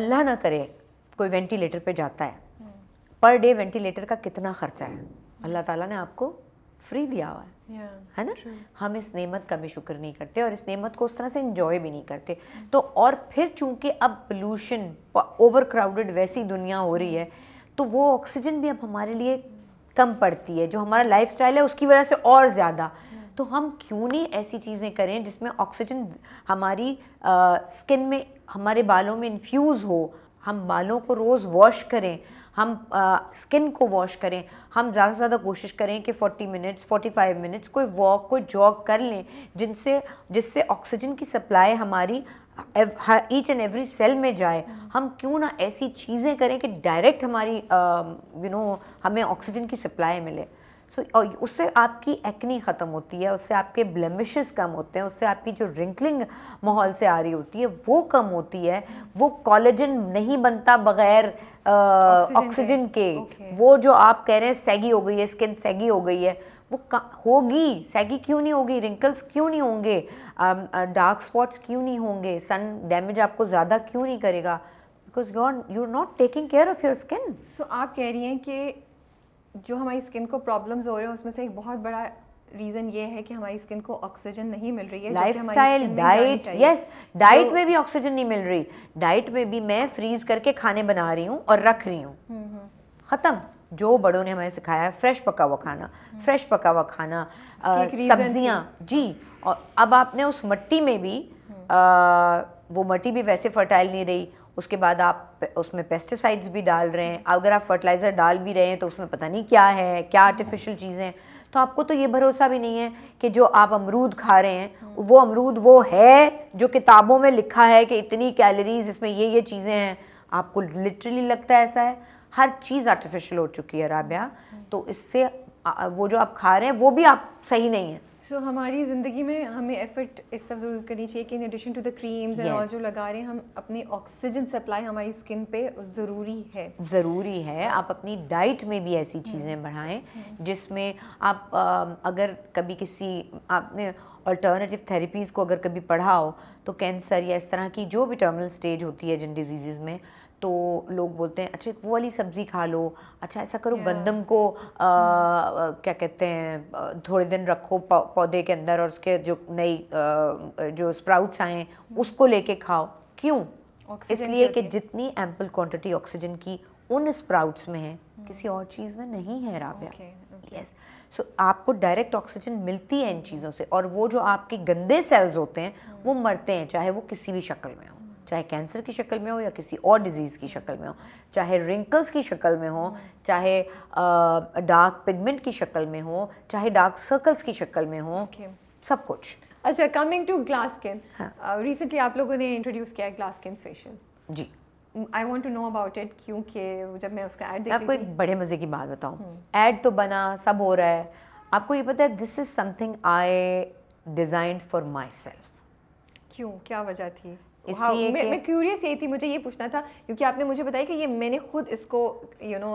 अल्लाह ना करे कोई वेंटिलेटर पे जाता है हम्म। पर डे वेंटिलेटर का कितना ख़र्चा है अल्लाह ताला ने आपको फ्री दिया हुआ है yeah, है ना true. हम इस नेमत का भी शुक्र नहीं करते और इस नेमत को उस तरह से इंजॉय भी नहीं करते hmm. तो और फिर चूंकि अब पोल्यूशन ओवर क्राउडेड वैसी दुनिया हो रही है तो वो ऑक्सीजन भी अब हमारे लिए कम पड़ती है जो हमारा लाइफ है उसकी वजह से और ज़्यादा hmm. तो हम क्यों नहीं ऐसी चीज़ें करें जिसमें ऑक्सीजन हमारी आ, स्किन में हमारे बालों में इन्फ्यूज़ हो हम बालों को रोज़ वॉश करें हम आ, स्किन को वॉश करें हम ज़्यादा से ज़्यादा कोशिश करें कि 40 मिनट्स 45 मिनट्स कोई वॉक कोई जॉग कर लें जिनसे जिससे ऑक्सीजन की सप्लाई हमारी ईच एंड एवरी सेल में जाए हम क्यों ना ऐसी चीज़ें करें कि डायरेक्ट हमारी यू नो you know, हमें ऑक्सीजन की सप्लाई मिले सो so, उससे आपकी एक्नी ख़त्म होती है उससे आपके ब्लमिशेस कम होते हैं उससे आपकी जो रिंकलिंग माहौल से आ रही होती है वो कम होती है वो कॉलेजन नहीं बनता बगैर ऑक्सीजन के okay. वो जो आप कह रहे हैं सैगी हो गई है स्किन सैगी हो गई है वो होगी सैगी क्यों नहीं होगी रिंकल्स क्यों नहीं होंगे डार्क um, स्पॉट्स क्यों नहीं होंगे सन डैमेज आपको ज़्यादा क्यों नहीं करेगा because you are you are not taking care of your skin so आप कह रही हैं कि जो हमारी स्किन को प्रॉब्लम्स हो रहे हैं उसमें से एक बहुत बड़ा रीज़न ये है कि हमारी स्किन को ऑक्सीजन नहीं मिल रही है lifestyle diet yes diet में भी ऑक्सीजन नहीं मिल रही डाइट में भी मैं फ्रीज करके खाने बना रही हूँ और रख रही हूँ हम्म, हम्म। ख़त्म जो बड़ों ने हमें सिखाया है फ्रेश पका हुआ खाना फ्रेश हम्म। पका हुआ खाना सब्जियाँ जी और अब आपने उस मट्टी में भी आ, वो मट्टी भी वैसे फर्टाइल नहीं रही उसके बाद आप उसमें पेस्टिसाइड्स भी डाल रहे हैं अगर आप फर्टिलाइज़र डाल भी रहे हैं तो उसमें पता नहीं क्या है क्या आर्टिफिशियल चीज़ें हैं तो आपको तो ये भरोसा भी नहीं है कि जो आप अमरूद खा रहे हैं हम्म। वो अमरूद वो है जो किताबों में लिखा है कि इतनी कैलोरीज इसमें ये ये चीज़ें हैं आपको लिटरली लगता है ऐसा है हर चीज़ आर्टिफिशियल हो चुकी है राबिया हम्म। तो इससे वो जो आप खा रहे हैं वो भी आप सही नहीं है सो so, हमारी ज़िंदगी में हमें एफर्ट इस तरफ जरूर करनी चाहिए कि in addition to the creams and और जो लगा रहे हैं हम अपनी ऑक्सीजन सप्लाई हमारी स्किन पे ज़रूरी है ज़रूरी है आप अपनी डाइट में भी ऐसी हम्म। चीज़ें बढ़ाएं हम्म। जिसमें आप आ, अगर कभी किसी आपने अल्टरनेटिव थेरेपीज़ को अगर कभी पढ़ाओ तो कैंसर या इस तरह की जो भी टर्मिनल स्टेज होती है जिन डिजीज़ में तो लोग बोलते हैं अच्छा वो वाली सब्ज़ी खा लो अच्छा ऐसा करो yeah. गंदम को आ, क्या कहते हैं थोड़े दिन रखो पौधे के अंदर और उसके जो नई जो स्प्राउट्स आए hmm. उसको लेके खाओ क्यों इसलिए कि जितनी एम्पल क्वांटिटी ऑक्सीजन की उन स्प्राउट्स में है hmm. किसी और चीज़ में नहीं है राबिया यस सो आपको डायरेक्ट ऑक्सीजन मिलती है इन चीज़ों से और वो जो आपके गंदे सेल्स होते हैं hmm. वो मरते हैं चाहे वो किसी भी शक्ल में हो चाहे कैंसर की शक्ल में हो या किसी और डिजीज़ की शक्ल में हो चाहे रिंकल्स की शक्ल में हो चाहे डार्क पिगमेंट की शक्ल में हो चाहे डार्क सर्कल्स की शक्ल में हो सब कुछ अच्छा coming to glass skin recently आप लोगों ने इंट्रोड्यूस किया है ग्लास स्किन फेशियल जी I want to know about it क्योंकि जब मैं उसका ऐड आपको एक बड़े मज़े की बात बताऊँ ऐड हम्म। तो बना सब हो रहा है आपको ये पता है this is something I designed for myself क्यों क्या वजह थी तो हाँ, मैं क्यूरियस यही थी मुझे ये पूछना था क्योंकि आपने मुझे बताया कि ये मैंने खुद इसको यू नो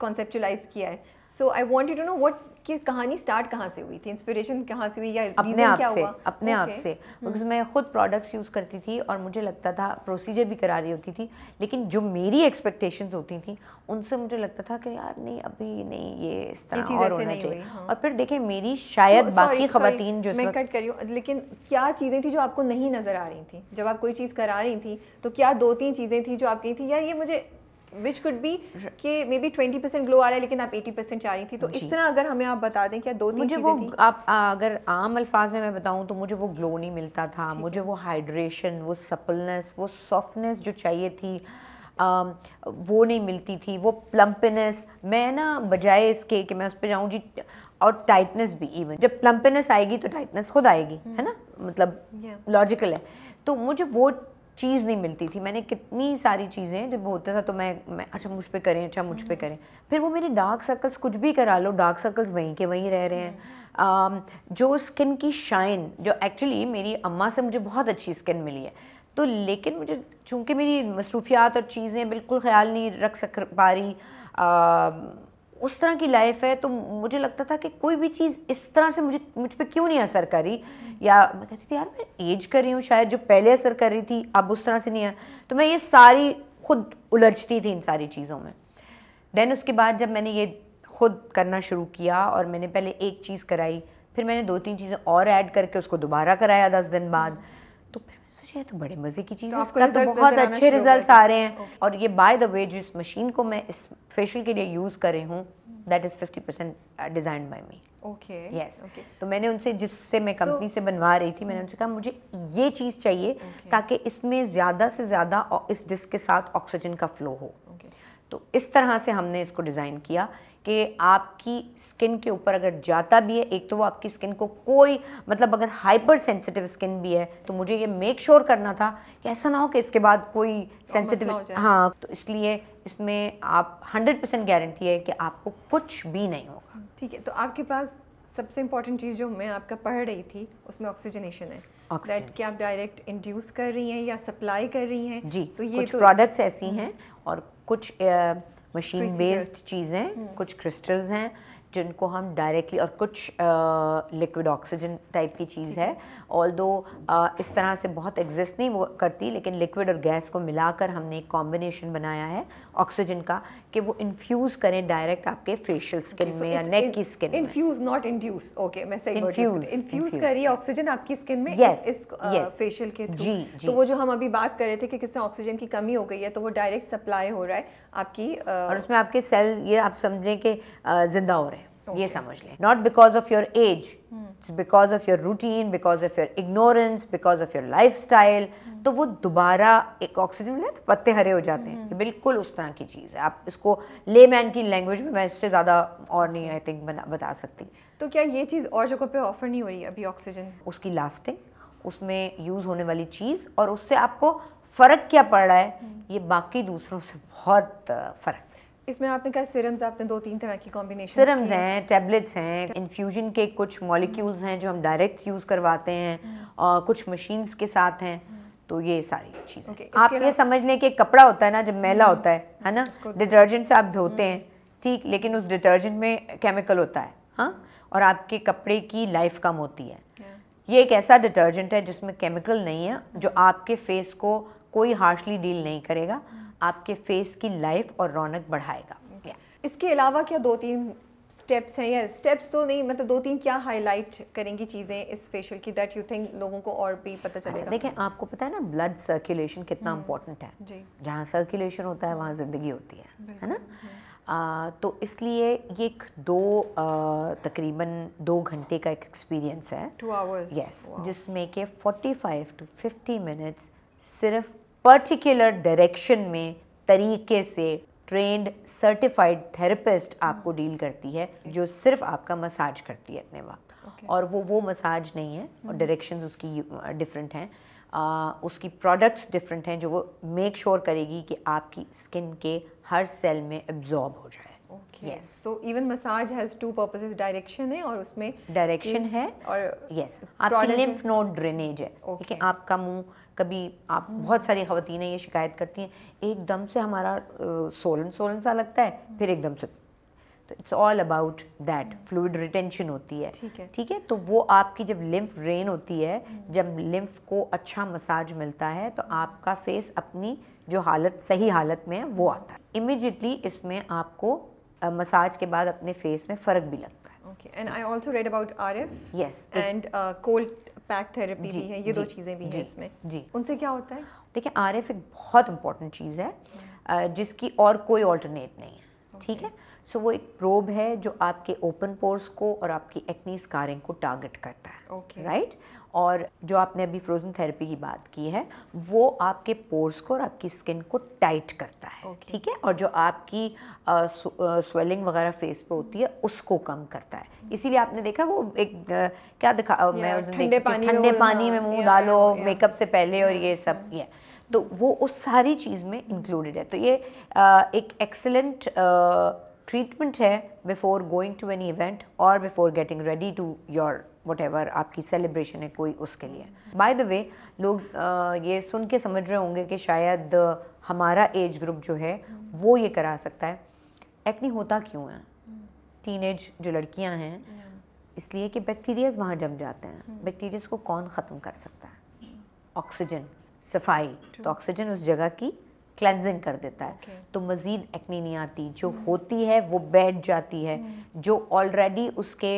कॉन्सेप्चुलाइज किया है so I want to know what कि कहानी स्टार्ट कहाँ से हुई थी इंस्पिरेशन कहाँ से हुई या अपने आप से अपने okay. आप से बिकॉज हम्म। मैं खुद प्रोडक्ट्स यूज़ करती थी और मुझे लगता था प्रोसीजर भी करा रही होती थी लेकिन जो मेरी एक्सपेक्टेशंस होती थी उनसे मुझे लगता था कि यार नहीं अभी नहीं ये इस तरह और होना चाहिए हाँ। और फिर देखिए मेरी शायद तो, बाकी खातन जो मैं कट करी हूँ लेकिन क्या चीज़ें थी जो आपको नहीं नज़र आ रही थी जब आप कोई चीज़ करा रही थी तो क्या दो तीन चीज़ें थी जो आप कही थी यार ये मुझे विच कुड बी कि maybe twenty percent glow आ रहा है लेकिन आप एटी परसेंट चाह रही थी तो हाँ इस तरह अगर हमें आप बता दें क्या दो तीन मुझे वो थी? आप आ, अगर आम अल्फाज में मैं बताऊँ तो मुझे वो ग्लो नहीं मिलता था मुझे वो हाइड्रेशन वो सपलनेस वो सॉफ्टनेस जो चाहिए थी आ, वो नहीं मिलती थी वो प्लम्पनेस मैं ना बजाय इसके कि मैं उस पर जाऊँ जी और टाइटनेस भी इवन जब प्लम्पनेस आएगी तो टाइटनेस खुद आएगी हम्म। है ना मतलब लॉजिकल है तो मुझे वो चीज़ नहीं मिलती थी मैंने कितनी सारी चीज़ें जब होता था तो मैं, मैं अच्छा मुझ पर करें अच्छा मुझ पर हम्म। करें फिर वो मेरे डार्क सर्कल्स कुछ भी करा लो डार्क सर्कल्स वहीं के वहीं रह रहे हैं आ, हम्म। जो स्किन की शाइन जो एक्चुअली मेरी अम्मा से मुझे बहुत अच्छी स्किन मिली है तो लेकिन मुझे चूँकि मेरी मसरूफियात और चीज़ें बिल्कुल ख्याल नहीं रख सक पा रही उस तरह की लाइफ है तो मुझे लगता था कि कोई भी चीज़ इस तरह से मुझे मुझ पर क्यों नहीं असर करी या मैं कहती थी यार मैं एज कर रही हूँ शायद जो पहले असर कर रही थी अब उस तरह से नहीं है तो मैं ये सारी खुद उलझती थी इन सारी चीज़ों में देन उसके बाद जब मैंने ये खुद करना शुरू किया और मैंने पहले एक चीज़ कराई फिर मैंने दो तीन चीज़ें और ऐड करके उसको दोबारा कराया दस दिन बाद तो फिर सोचा तो बड़े मज़े की चीज़ तो है इसका तो बहुत अच्छे रिजल्ट आ रहे हैं और ये बाय द वे जिस मशीन को मैं इस फेशियल के लिए यूज़ कर रही हूँ that is fifty percent design by me okay yes तो मैंने उनसे जिससे मैं कंपनी so, से बनवा रही थी मैंने उनसे कहा मुझे ये चीज़ चाहिए okay. ताकि इसमें ज़्यादा से ज़्यादा इस डिस्क के साथ ऑक्सीजन का फ्लो हो तो इस तरह से हमने इसको डिज़ाइन किया कि आपकी स्किन के ऊपर अगर जाता भी है एक तो वो आपकी स्किन को कोई मतलब अगर हाइपर सेंसिटिव स्किन भी है तो मुझे ये मेक श्योर sure करना था कि ऐसा ना हो कि इसके बाद कोई सेंसिटिव हाँ तो इसलिए इसमें आप 100 परसेंट गारंटी है कि आपको कुछ भी नहीं होगा ठीक है तो आपके पास सबसे इम्पॉर्टेंट चीज़ जो मैं आपका पढ़ रही थी उसमें ऑक्सीजनेशन है दैट क्या आप डायरेक्ट इंड्यूस कर रही हैं या सप्लाई कर रही हैं जी तो ये कुछ तो प्रोडक्ट्स ऐसी हम्म। हैं और कुछ मशीन बेस्ड चीज़ें हम्म। कुछ क्रिस्टल्स हैं जिनको हम डायरेक्टली और कुछ लिक्विड ऑक्सीजन टाइप की चीज़ है ऑल दो इस तरह से बहुत एग्जिस्ट नहीं वो करती लेकिन लिक्विड और गैस को मिलाकर हमने एक कॉम्बिनेशन बनाया है ऑक्सीजन का कि वो इन्फ्यूज़ करें डायरेक्ट आपके फेशियल स्किन okay, so में या नेक की skin infuse not induce okay मैं सही इन्फ्यूज इन्फ्यूज करिए ऑक्सीजन आपकी स्किन में yes, इस फेशियल uh, yes. के थ्रू जी, जी तो वो जो हम अभी बात कर रहे थे कि किस तरह ऑक्सीजन की कमी हो गई है तो वो डायरेक्ट सप्लाई हो रहा है आपकी uh, और उसमें आपके सेल ये आप समझें कि जिंदा हो रहे हैं okay. ये समझ लें not because of your age it's because of your routine because of your ignorance because of your lifestyle तो वो दोबारा एक ऑक्सीजन मिले तो पत्ते हरे हो जाते हैं ये hmm. बिल्कुल उस तरह की चीज़ है आप इसको ले मैन की लैंग्वेज में मैं इससे ज़्यादा और नहीं आई थिंक बता सकती तो क्या ये चीज़ और जगह पे ऑफर नहीं हो रही है अभी ऑक्सीजन उसकी लास्टिंग उसमें यूज़ होने वाली चीज़ और उससे आपको फ़र्क क्या पड़ रहा है हम्म। ये बाकी दूसरों से बहुत फ़र्क इसमें आपने कहा सिरम्स आपने दो तीन तरह की कॉम्बिनेशन सिरम्स हैं टैबलेट्स हैं इन्फ्यूजन के कुछ मॉलिक्यूल्स हैं जो हम डायरेक्ट यूज़ करवाते हैं हम्म। और कुछ मशीन्स के साथ हैं हम्म। तो ये सारी चीज़ें okay, आप ये समझ लें कि कपड़ा होता है ना जब मैला होता है है ना डिटर्जेंट तो- से आप धोते हैं ठीक लेकिन उस डिटर्जेंट में केमिकल होता है हाँ और आपके कपड़े की लाइफ कम होती है ये एक ऐसा डिटर्जेंट है जिसमें केमिकल नहीं है जो आपके फेस को कोई हार्शली डील नहीं करेगा आपके फेस की लाइफ और रौनक बढ़ाएगा इसके अलावा क्या दो तीन स्टेप्स हैं या स्टेप्स तो नहीं मतलब दो तीन क्या हाईलाइट करेंगी चीज़ें इस फेशियल की दैट यू थिंक लोगों को और भी पता अच्छा, चलेगा अच्छा, देखें आपको पता है ना ब्लड सर्कुलेशन कितना इम्पोर्टेंट हम्म। है जहाँ सर्कुलेशन होता है वहाँ ज़िंदगी होती है है ना हम्म। आ, तो इसलिए ये एक दो तकरीबन दो घंटे का एक एक्सपीरियंस है टू आवर्स यस जिसमें कि 45 टू 50 मिनट्स सिर्फ पर्टिकुलर डायरेक्शन में तरीके से ट्रेंड सर्टिफाइड थेरेपिस्ट आपको डील करती है जो सिर्फ आपका मसाज करती है अपने वक्त okay. और वो वो मसाज नहीं है और डायरेक्शन हम्म। उसकी डिफरेंट हैं उसकी प्रोडक्ट्स डिफरेंट हैं जो वो मेक श्योर sure करेगी कि आपकी स्किन के हर सेल में एब्जॉर्ब हो जाए yes so even massage has two purposes direction है और उसमें डायरेक्शन है और यस आपकी लिम्फ नोड ड्रेनेज है ठीक है आपका मुंह कभी आप hmm. बहुत सारी खवतिन ये शिकायत करती हैं एकदम से हमारा सोलन सोलन सा लगता है hmm. फिर एकदम से तो it's all about that fluid retention होती है ठीक है ठीक है तो वो आपकी जब लिम्फ ड्रेन होती है hmm. जब लिम्फ को अच्छा मसाज मिलता है तो आपका फेस अपनी जो हालत सही हालत में है वो आता है इमिजिएटली इसमें आपको मसाज के बाद अपने फेस में फ़र्क भी लगता है okay and I also read about R F yes and cold pack therapy भी है ये दो चीज़ें भी हैं इसमें जी उनसे क्या होता है देखिए आर एक बहुत इंपॉर्टेंट चीज़ है जिसकी और कोई ऑल्टरनेट नहीं है ठीक है सो वो एक प्रोब है जो आपके ओपन पोर्स को और आपकी एक्नी स्कारिंग को टारगेट करता है ओके राइट और जो आपने अभी फ्रोज़न थेरेपी की बात की है वो आपके पोर्स को और आपकी स्किन को टाइट करता है ठीक okay. है और जो आपकी स्वेलिंग स्व, स्वेलिंग वगैरह फेस पे होती है उसको कम करता है hmm. इसीलिए आपने देखा वो एक क्या दिखा yeah, मैं ठंडे पानी पानी, पानी में मुंह डालो मेकअप से पहले और ये सब ये तो वो उस सारी चीज़ में इंक्लूडेड है तो ये एक एक्सेलेंट ट्रीटमेंट है before going to any event और before getting ready to your whatever आपकी सेलिब्रेशन है कोई उसके लिए बाय द वे लोग आ, ये सुन के समझ रहे होंगे कि शायद हमारा एज ग्रुप जो है वो ये करा सकता है एक्नी होता क्यों है एज जो लड़कियां हैं इसलिए कि बैक्टीरियाज वहाँ जम जाते हैं बैक्टीरियाज hmm. को कौन ख़त्म कर सकता है ऑक्सीजन सफाई तो ऑक्सीजन उस जगह की क्लेंजिंग कर देता है okay. तो मज़ीद एक्नी नहीं आती जो hmm. होती है वो बैठ जाती है hmm. जो ऑलरेडी उसके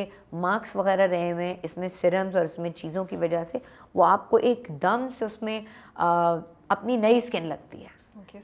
मार्क्स वगैरह रहे हुए हैं इसमें सिरम्स और इसमें चीज़ों की वजह से वो आपको एकदम से उसमें आ, अपनी नई स्किन लगती है Uh,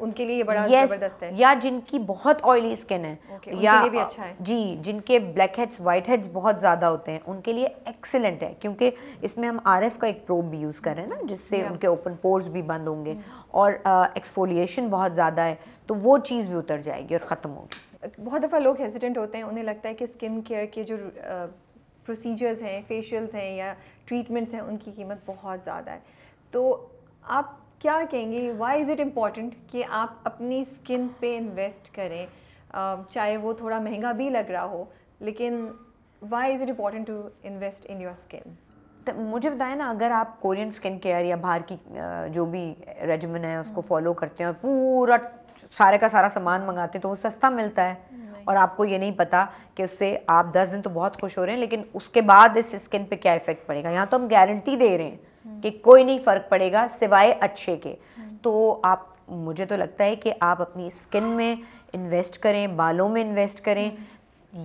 उनके लिए बड़ा है या जिनकी बहुत ऑयली स्किन है okay, या भी अच्छा है जी जिनके ब्लैक हेड्स वाइट हेड्स बहुत ज़्यादा होते हैं उनके लिए एक्सेलेंट है क्योंकि इसमें हम आर का एक प्रोब भी यूज़ कर रहे हैं ना जिससे yeah. उनके ओपन पोर्स भी बंद होंगे hmm. और एक्सफोलिएशन uh, बहुत ज़्यादा है तो वो चीज़ भी उतर जाएगी और ख़त्म होगी बहुत दफ़ा लोग हेजिटेंट होते हैं उन्हें लगता है कि स्किन केयर के जो प्रोसीजर्स uh, हैं फेशियल्स हैं या ट्रीटमेंट्स हैं उनकी कीमत बहुत ज़्यादा है तो आप क्या कहेंगे वाई इज़ इट इम्पॉर्टेंट कि आप अपनी स्किन पे इन्वेस्ट करें चाहे वो थोड़ा महंगा भी लग रहा हो लेकिन why is it important to invest in your skin मुझे बताएं ना अगर आप कोरियन स्किन केयर या बाहर की जो भी रेजमन है उसको फॉलो hmm. करते हैं और पूरा सारे का सारा सामान मंगाते हैं तो वो सस्ता मिलता है और आपको ये नहीं पता कि उससे आप दस दिन तो बहुत खुश हो रहे हैं लेकिन उसके बाद इस स्किन पे क्या इफेक्ट पड़ेगा यहाँ तो हम गारंटी दे रहे हैं कि कोई नहीं फ़र्क पड़ेगा सिवाय अच्छे के तो आप मुझे तो लगता है कि आप अपनी स्किन में इन्वेस्ट करें बालों में इन्वेस्ट करें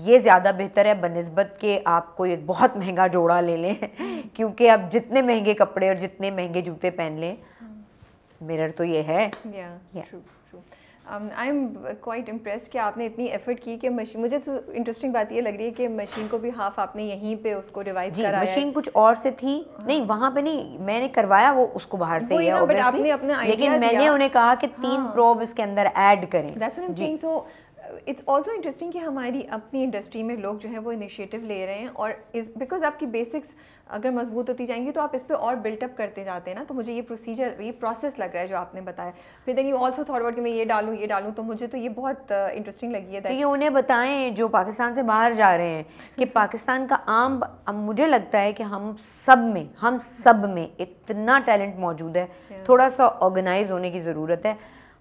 ये ज़्यादा बेहतर है बनस्बत के आप कोई एक बहुत महंगा जोड़ा ले लें क्योंकि आप जितने महंगे कपड़े और जितने महंगे जूते पहन लें हम्म। मिरर तो ये है yeah, yeah. True, true. I am quite impress कि आपने इतनी एफर्ट की कि मशीन मुझे तो इंटरेस्टिंग बात ये लग रही है कि मशीन को भी हाफ आपने यहीं पे उसको रिवाइज कराया मशीन कुछ और से थी हाँ। नहीं वहाँ पे नहीं मैंने करवाया वो उसको बाहर से ही है लेकिन मैंने उन्हें कहा कि तीन प्रोब हाँ। इसके अंदर ऐड करें that's what I am so it's also interesting कि हमारी अपनी इंडस्ट्री में लोग जो है वो इनिशिएटिव ले रहे हैं और इस बिकॉज आपकी बेसिक्स अगर मजबूत होती जाएंगी तो आप इस पर और बिल्टअप करते जाते हैं ना तो मुझे ये प्रोसीजर ये प्रोसेस लग रहा है जो आपने बताया फिर देन यू ऑल्सो थॉट कि मैं ये डालूँ ये डालूँ तो मुझे तो ये बहुत इंटरेस्टिंग लगी है तो ये उन्हें बताएं जो पाकिस्तान से बाहर जा रहे हैं कि पाकिस्तान का आम मुझे लगता है कि हम सब में हम सब में इतना टैलेंट मौजूद है थोड़ा सा ऑर्गेनाइज होने की ज़रूरत है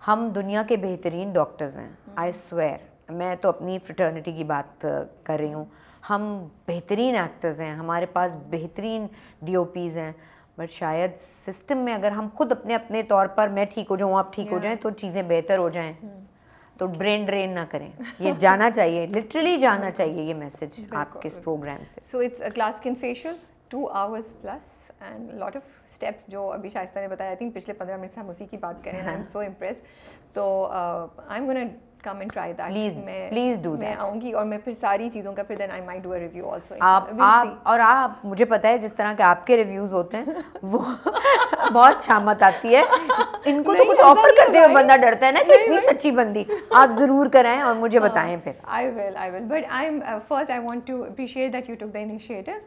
हम दुनिया के बेहतरीन डॉक्टर्स हैं आई स्वेयर हम्म। मैं तो अपनी फ्रटर्निटी की बात कर रही हूँ हम बेहतरीन एक्टर्स हैं हमारे पास बेहतरीन डी हैं बट शायद सिस्टम में अगर हम खुद अपने अपने तौर पर मैं ठीक हो जाऊँ आप ठीक yeah. हो जाएं तो चीज़ें बेहतर हो जाएं हम्म। तो ब्रेन ड्रेन ना करें ये जाना चाहिए लिटरली जाना चाहिए ये मैसेज आपके इस प्रोग्राम से so it's glass skin facial two hours plus and lot of steps जो अभी शाइस्ता ने बताया थी पिछले पंद्रह मिनट से हम उसी की बात करें आई एम सो इम्प्रेस तो I am gonna come and try that please मैं प्लीज डू मैं आऊंगी और मैं फिर सारी चीज़ों का फिर then I might do a review also आप और आप मुझे पता है जिस तरह के आपके रिव्यूज होते हैं वो बहुत शामत आती है इनको तो, तो कुछ ऑफर करते हुए बंदा डरता है ना कि इतनी सच्ची बंदी आप जरूर कराएं और मुझे हाँ, बताएं फिर I will I will but I am first I want to appreciate that you took the initiative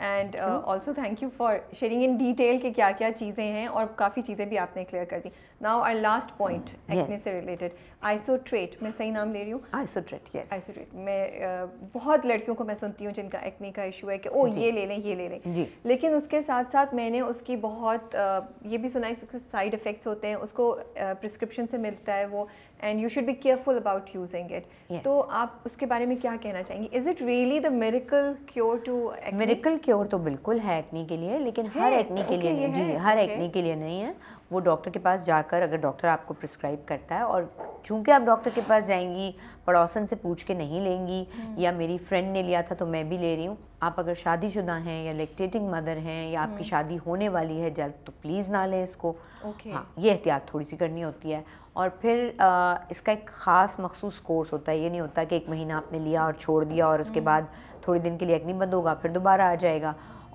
and also thank you for sharing in detail कि क्या क्या चीज़ें हैं और काफ़ी चीज़ें भी आपने क्लियर कर दी now I last point acne से रिलेटेड आइसोट्रेट मैं सही नाम ले रही हूँ आइसोट्रेट यस आइसोट्रेट मैं uh, बहुत लड़कियों को मैं सुनती हूँ जिनका एक्ने का इशू है कि ओ ये ले लें ये ले लें लेकिन उसके साथ साथ मैंने उसकी बहुत uh, ये भी सुना है उसके साइड इफ़ेक्ट्स होते हैं उसको प्रिस्क्रिप्शन uh, से मिलता है वो and you should be careful about using it तो आप उसके बारे में क्या कहना चाहेंगे is it really the miracle cure to miracle cure तो बिल्कुल है एक्नी के लिए लेकिन हर एक्नी के लिए नहीं जी हर एक्नी के लिए नहीं है वो डॉक्टर के पास जाकर अगर डॉक्टर आपको प्रिस्क्राइब करता है और चूँकि आप डॉक्टर के पास जाएंगी पड़ोसन से पूछ के नहीं लेंगी हम्म। या मेरी फ्रेंड ने लिया था तो मैं भी ले रही हूँ आप अगर शादीशुदा हैं या लेक्टेटिंग मदर हैं या आपकी हम्म। शादी होने वाली है जल्द तो प्लीज़ ना लें इसको okay. हाँ ये एहतियात थोड़ी सी करनी होती है और फिर आ, इसका एक ख़ास मखसूस कोर्स होता है ये नहीं होता कि एक महीना आपने लिया और छोड़ दिया और उसके हम्म। बाद थोड़ी दिन के लिए अग्नि बंद होगा फिर दोबारा आ जाएगा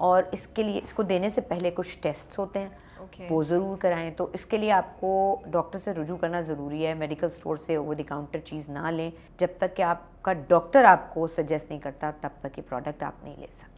और इसके लिए इसको देने से पहले कुछ टेस्ट होते हैं okay. वो ज़रूर कराएं तो इसके लिए आपको डॉक्टर से रुजू करना ज़रूरी है मेडिकल स्टोर से ओवर द काउंटर चीज़ ना लें जब तक कि आपका डॉक्टर आपको सजेस्ट नहीं करता तब तक ये प्रोडक्ट आप नहीं ले सकते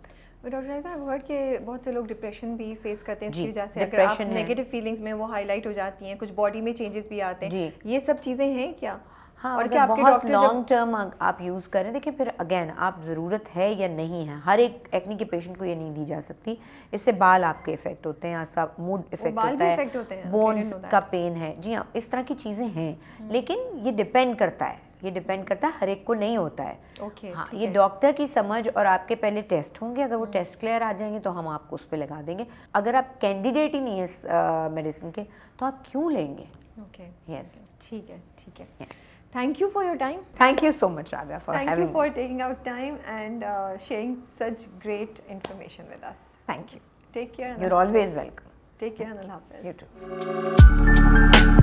डॉक्टर साहब वर्ड के बहुत से लोग डिप्रेशन भी फेस करते हैं इसकी वजह से अगर आप नेगेटिव फीलिंग्स में वो हाईलाइट हो जाती हैं कुछ बॉडी में चेंजेस भी आते हैं ये सब चीज़ें हैं क्या हाँ और क्या आपके डॉक्टर लॉन्ग टर्म आप यूज़ करें देखिए फिर अगेन आप ज़रूरत है या नहीं है हर एक एक्नी के पेशेंट को ये नहीं दी जा सकती इससे बाल आपके इफेक्ट होते हैं सब मूड इफेक्ट होता है बोन्स का पेन है जी हाँ इस तरह की चीज़ें हैं हम्म। लेकिन ये डिपेंड करता है ये डिपेंड करता है हर एक को नहीं होता है okay, हाँ ये डॉक्टर की समझ और आपके पहले टेस्ट होंगे अगर वो टेस्ट क्लियर आ जाएंगे तो हम आपको उस पर लगा देंगे अगर आप कैंडिडेट ही नहीं है मेडिसिन के तो आप क्यों लेंगे ओके यस ठीक है ठीक है yeah. Thank you for your time. Thank you so much, Rabia, for Thank having you for me. taking out time and uh, sharing such great information with us. Thank you. Take care. You're always welcome. Take care, Anil Hafiz. You too.